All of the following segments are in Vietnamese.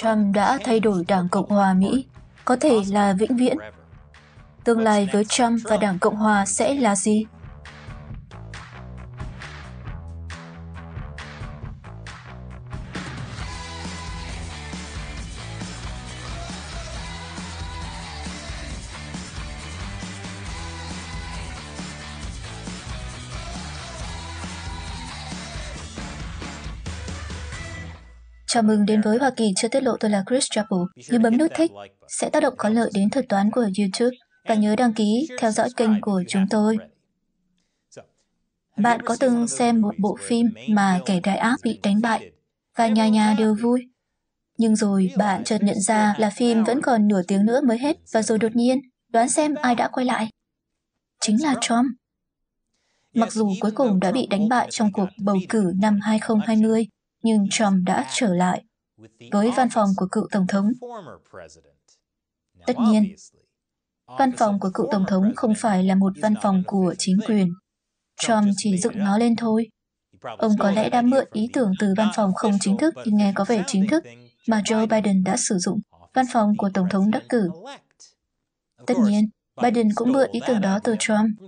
Trump đã thay đổi Đảng Cộng hòa Mỹ, có thể là vĩnh viễn. Tương lai với Trump và Đảng Cộng hòa sẽ là gì? Chào mừng đến với Hoa Kỳ chưa tiết lộ tôi là Chris Chappell. Nếu bấm nút thích, sẽ tác động có lợi đến thuật toán của YouTube và nhớ đăng ký theo dõi kênh của chúng tôi. Bạn có từng xem một bộ phim mà kẻ đại ác bị đánh bại và nhà nhà đều vui. Nhưng rồi bạn chợt nhận ra là phim vẫn còn nửa tiếng nữa mới hết và rồi đột nhiên đoán xem ai đã quay lại. Chính là Trump. Mặc dù cuối cùng đã bị đánh bại trong cuộc bầu cử năm 2020, nhưng Trump đã trở lại với văn phòng của cựu Tổng thống. Tất nhiên, văn phòng của cựu Tổng thống không phải là một văn phòng của chính quyền. Trump chỉ dựng nó lên thôi. Ông có lẽ đã mượn ý tưởng từ văn phòng không chính thức nhưng nghe có vẻ chính thức mà Joe Biden đã sử dụng, văn phòng của Tổng thống đắc cử. Tất nhiên, Biden cũng mượn ý tưởng đó từ Trump,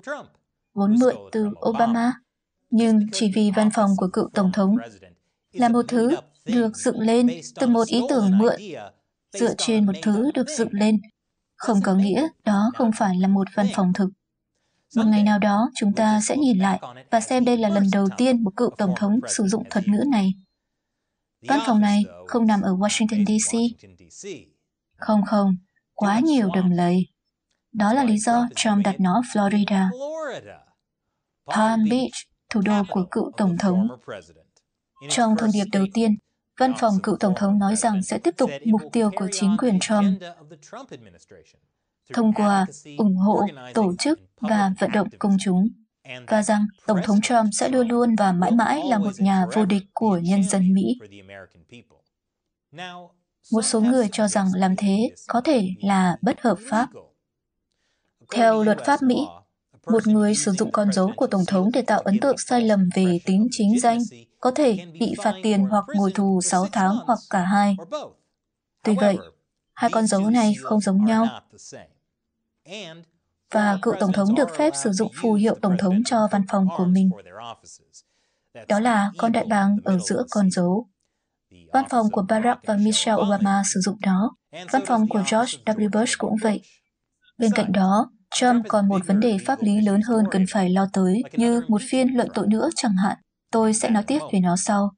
vốn mượn từ Obama. Nhưng chỉ vì văn phòng của cựu Tổng thống là một thứ được dựng lên từ một ý tưởng mượn, dựa trên một thứ được dựng lên, không có nghĩa đó không phải là một văn phòng thực. Một ngày nào đó, chúng ta sẽ nhìn lại và xem đây là lần đầu tiên một cựu tổng thống sử dụng thuật ngữ này. Văn phòng này không nằm ở Washington, D.C. Không không, quá nhiều đầm lầy. Đó là lý do Trump đặt nó Florida. Palm Beach, thủ đô của cựu tổng thống. Trong thông điệp đầu tiên, văn phòng cựu Tổng thống nói rằng sẽ tiếp tục mục tiêu của chính quyền Trump thông qua ủng hộ, tổ chức và vận động công chúng, và rằng Tổng thống Trump sẽ luôn luôn và mãi mãi là một nhà vô địch của nhân dân Mỹ. Một số người cho rằng làm thế có thể là bất hợp pháp. Theo luật pháp Mỹ, một người sử dụng con dấu của Tổng thống để tạo ấn tượng sai lầm về tính chính danh có thể bị phạt tiền hoặc ngồi tù 6 tháng hoặc cả hai. Tuy vậy, hai con dấu này không giống nhau. Và cựu Tổng thống được phép sử dụng phù hiệu Tổng thống cho văn phòng của mình. Đó là con đại bàng ở giữa con dấu. Văn phòng của Barack và Michelle Obama sử dụng nó. Văn phòng của George W. Bush cũng vậy. Bên cạnh đó, Trump còn một vấn đề pháp lý lớn hơn cần phải lo tới, như một phiên luận tội nữa chẳng hạn. Tôi sẽ nói tiếp về nó sau.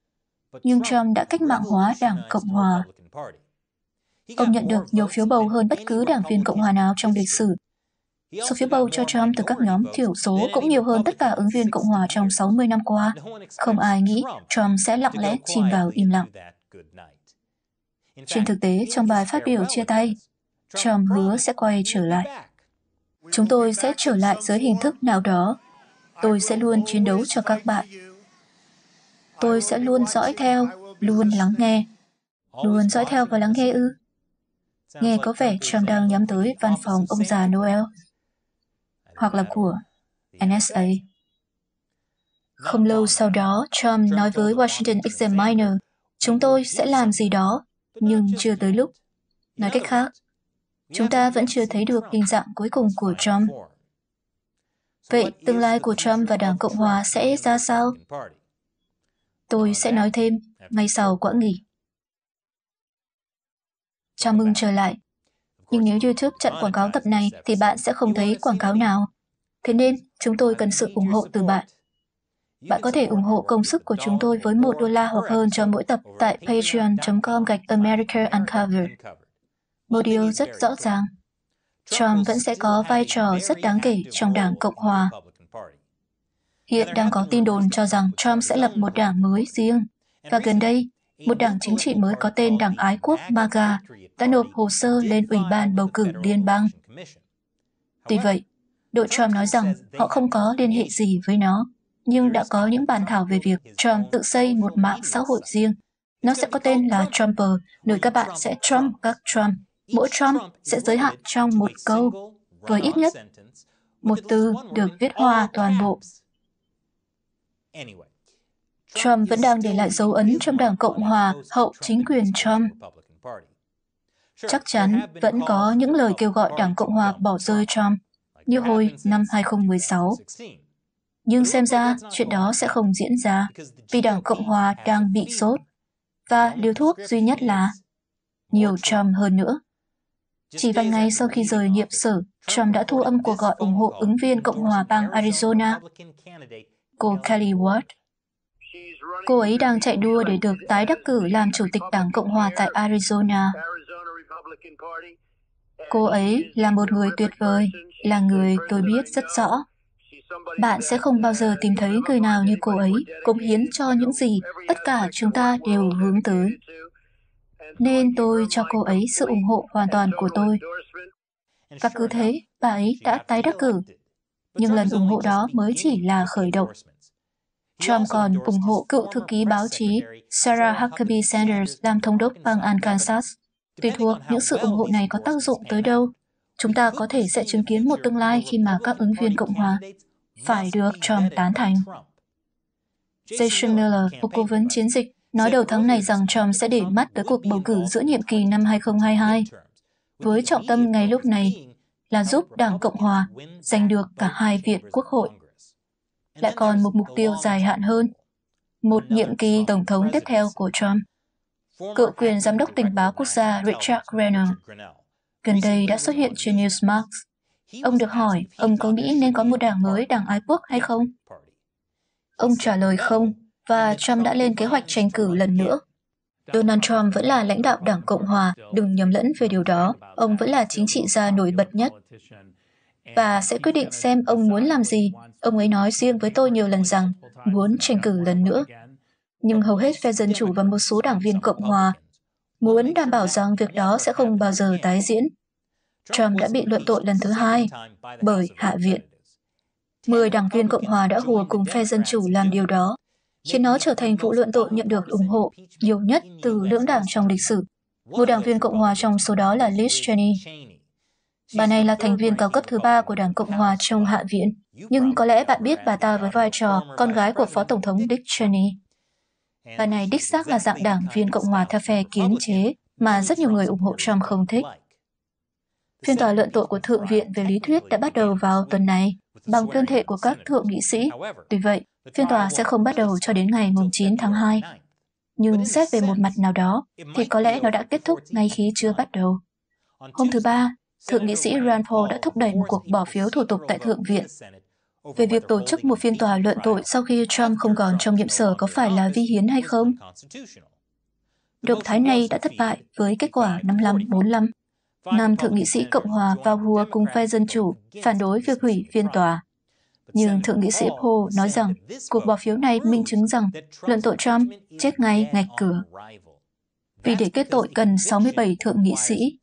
Nhưng Trump đã cách mạng hóa Đảng Cộng Hòa. Ông nhận được nhiều phiếu bầu hơn bất cứ đảng viên Cộng Hòa nào trong lịch sử. Số phiếu bầu cho Trump từ các nhóm thiểu số cũng nhiều hơn tất cả ứng viên Cộng Hòa trong 60 năm qua. Không ai nghĩ Trump sẽ lặng lẽ chìm vào im lặng. Trên thực tế, trong bài phát biểu chia tay, Trump hứa sẽ quay trở lại. Chúng tôi sẽ trở lại dưới hình thức nào đó. Tôi sẽ luôn chiến đấu cho các bạn. Tôi sẽ luôn dõi theo, luôn lắng nghe. Luôn dõi theo và lắng nghe ư? Nghe có vẻ Trump đang nhắm tới văn phòng ông già Noel, hoặc là của NSA. Không lâu sau đó, Trump nói với Washington Examiner, chúng tôi sẽ làm gì đó, nhưng chưa tới lúc. Nói cách khác, chúng ta vẫn chưa thấy được hình dạng cuối cùng của Trump. Vậy tương lai của Trump và Đảng Cộng Hòa sẽ ra sao? Tôi sẽ nói thêm ngay sau quãng nghỉ. Chào mừng trở lại. Nhưng nếu YouTube chặn quảng cáo tập này thì bạn sẽ không thấy quảng cáo nào. Thế nên, chúng tôi cần sự ủng hộ từ bạn. Bạn có thể ủng hộ công sức của chúng tôi với một đô la hoặc hơn cho mỗi tập tại patreon.com gạch America Uncovered một điều rất rõ ràng. Trump vẫn sẽ có vai trò rất đáng kể trong Đảng Cộng Hòa. Hiện đang có tin đồn cho rằng Trump sẽ lập một đảng mới riêng. Và gần đây, một đảng chính trị mới có tên Đảng Ái Quốc MAGA đã nộp hồ sơ lên Ủy ban Bầu cử Liên bang. Tuy vậy, đội Trump nói rằng họ không có liên hệ gì với nó, nhưng đã có những bàn thảo về việc Trump tự xây một mạng xã hội riêng. Nó sẽ có tên là Trumper, nơi các bạn sẽ Trump các Trump mỗi Trump sẽ giới hạn trong một câu với ít nhất một từ được viết hoa toàn bộ. Trump vẫn đang để lại dấu ấn trong Đảng Cộng Hòa hậu chính quyền Trump. Chắc chắn vẫn có những lời kêu gọi Đảng Cộng Hòa bỏ rơi Trump như hồi năm 2016. Nhưng xem ra chuyện đó sẽ không diễn ra vì Đảng Cộng Hòa đang bị sốt và liều thuốc duy nhất là nhiều Trump hơn nữa. Chỉ vài ngày sau khi rời nhiệm sở, Trump đã thu âm cuộc gọi ủng hộ ứng viên Cộng hòa bang Arizona, cô Kelly Ward. Cô ấy đang chạy đua để được tái đắc cử làm chủ tịch đảng Cộng hòa tại Arizona. Cô ấy là một người tuyệt vời, là người tôi biết rất rõ. Bạn sẽ không bao giờ tìm thấy người nào như cô ấy, cống hiến cho những gì tất cả chúng ta đều hướng tới nên tôi cho cô ấy sự ủng hộ hoàn toàn của tôi. Và cứ thế, bà ấy đã tái đắc cử. Nhưng lần ủng hộ đó mới chỉ là khởi động. Trump còn ủng hộ cựu thư ký báo chí Sarah Huckabee Sanders làm thống đốc bang Arkansas. Tùy thuộc những sự ủng hộ này có tác dụng tới đâu, chúng ta có thể sẽ chứng kiến một tương lai khi mà các ứng viên Cộng hòa phải được Trump tán thành. Jason Miller, một cố vấn chiến dịch nói đầu tháng này rằng Trump sẽ để mắt tới cuộc bầu cử giữa nhiệm kỳ năm 2022, với trọng tâm ngay lúc này là giúp Đảng Cộng Hòa giành được cả hai viện quốc hội. Lại còn một mục tiêu dài hạn hơn, một nhiệm kỳ tổng thống tiếp theo của Trump. Cựu quyền giám đốc tình báo quốc gia Richard Grenell gần đây đã xuất hiện trên Newsmax. Ông được hỏi ông có nghĩ nên có một đảng mới đảng ái quốc hay không? Ông trả lời không, và Trump đã lên kế hoạch tranh cử lần nữa. Donald Trump vẫn là lãnh đạo Đảng Cộng Hòa, đừng nhầm lẫn về điều đó, ông vẫn là chính trị gia nổi bật nhất và sẽ quyết định xem ông muốn làm gì. Ông ấy nói riêng với tôi nhiều lần rằng muốn tranh cử lần nữa. Nhưng hầu hết phe Dân Chủ và một số đảng viên Cộng Hòa muốn đảm bảo rằng việc đó sẽ không bao giờ tái diễn. Trump đã bị luận tội lần thứ hai bởi Hạ viện. Mười đảng viên Cộng Hòa đã hùa cùng phe Dân Chủ làm điều đó khiến nó trở thành vụ luận tội nhận được ủng hộ nhiều nhất từ lưỡng đảng trong lịch sử. Một đảng viên Cộng hòa trong số đó là Liz Cheney. Bà này là thành viên cao cấp thứ ba của Đảng Cộng hòa trong Hạ viện, nhưng có lẽ bạn biết bà ta với vai trò con gái của Phó Tổng thống Dick Cheney. Bà này đích xác là dạng đảng viên Cộng hòa theo phe kiến chế mà rất nhiều người ủng hộ Trump không thích. Phiên tòa luận tội của Thượng viện về lý thuyết đã bắt đầu vào tuần này bằng tuyên thệ của các thượng nghị sĩ. Tuy vậy, Phiên tòa sẽ không bắt đầu cho đến ngày 9 tháng 2. Nhưng xét về một mặt nào đó, thì có lẽ nó đã kết thúc ngay khi chưa bắt đầu. Hôm thứ Ba, Thượng nghị sĩ Rand Paul đã thúc đẩy một cuộc bỏ phiếu thủ tục tại Thượng viện về việc tổ chức một phiên tòa luận tội sau khi Trump không còn trong nhiệm sở có phải là vi hiến hay không. Động thái này đã thất bại với kết quả 55-45. Nam Thượng nghị sĩ Cộng hòa hùa cùng phe Dân Chủ phản đối việc hủy phiên tòa nhưng Thượng nghị sĩ Paul nói rằng cuộc bỏ phiếu này minh chứng rằng luận tội Trump chết ngay ngạch cửa. Vì để kết tội cần 67 thượng nghị sĩ.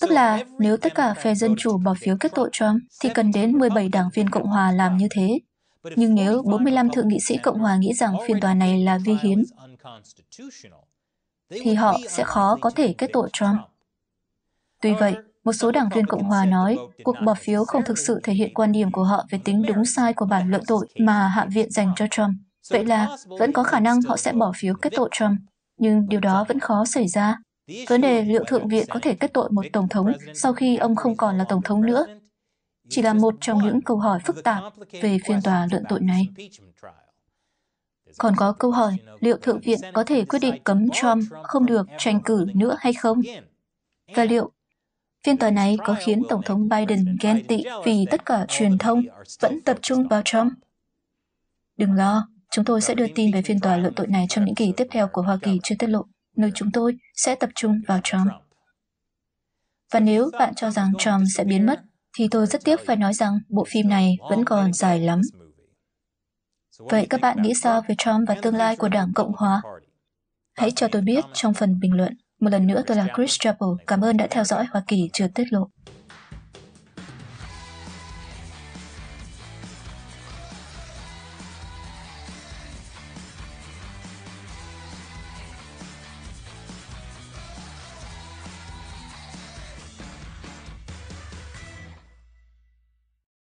Tức là nếu tất cả phe Dân Chủ bỏ phiếu kết tội Trump thì cần đến 17 đảng viên Cộng Hòa làm như thế. Nhưng nếu 45 thượng nghị sĩ Cộng Hòa nghĩ rằng phiên tòa này là vi hiến, thì họ sẽ khó có thể kết tội Trump. Tuy vậy, một số đảng viên Cộng hòa nói cuộc bỏ phiếu không thực sự thể hiện quan điểm của họ về tính đúng sai của bản luận tội mà Hạ viện dành cho Trump. Vậy là vẫn có khả năng họ sẽ bỏ phiếu kết tội Trump, nhưng điều đó vẫn khó xảy ra. Vấn đề liệu Thượng viện có thể kết tội một Tổng thống sau khi ông không còn là Tổng thống nữa chỉ là một trong những câu hỏi phức tạp về phiên tòa luận tội này. Còn có câu hỏi liệu Thượng viện có thể quyết định cấm Trump không được tranh cử nữa hay không? Và liệu Phiên tòa này có khiến Tổng thống Biden ghen tị vì tất cả truyền thông vẫn tập trung vào Trump. Đừng lo, chúng tôi sẽ đưa tin về phiên tòa luận tội này trong những kỳ tiếp theo của Hoa Kỳ chưa tiết lộ, nơi chúng tôi sẽ tập trung vào Trump. Và nếu bạn cho rằng Trump sẽ biến mất, thì tôi rất tiếc phải nói rằng bộ phim này vẫn còn dài lắm. Vậy các bạn nghĩ sao về Trump và tương lai của Đảng Cộng Hòa? Hãy cho tôi biết trong phần bình luận. Một lần nữa tôi là Chris Chappell. Cảm ơn đã theo dõi Hoa Kỳ chưa tiết lộ.